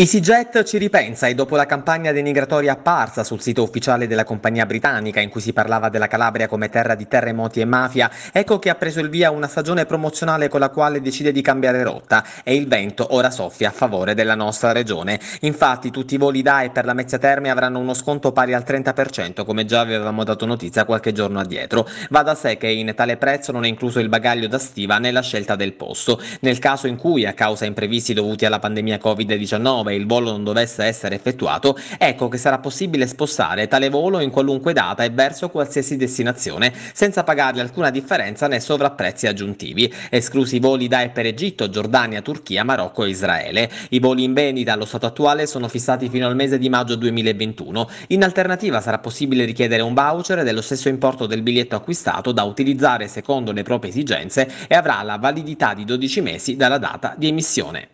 EasyJet ci ripensa e dopo la campagna denigratoria apparsa sul sito ufficiale della compagnia britannica in cui si parlava della Calabria come terra di terremoti e mafia, ecco che ha preso il via una stagione promozionale con la quale decide di cambiare rotta e il vento ora soffia a favore della nostra regione. Infatti tutti i voli da e per la Mezza Terme avranno uno sconto pari al 30% come già avevamo dato notizia qualche giorno addietro. Va da sé che in tale prezzo non è incluso il bagaglio da stiva nella scelta del posto. Nel caso in cui a causa imprevisti dovuti alla pandemia Covid-19 dove il volo non dovesse essere effettuato, ecco che sarà possibile spostare tale volo in qualunque data e verso qualsiasi destinazione senza pagarle alcuna differenza né sovrapprezzi aggiuntivi, esclusi i voli da e per Egitto, Giordania, Turchia, Marocco e Israele. I voli in vendita allo stato attuale sono fissati fino al mese di maggio 2021. In alternativa sarà possibile richiedere un voucher dello stesso importo del biglietto acquistato da utilizzare secondo le proprie esigenze e avrà la validità di 12 mesi dalla data di emissione.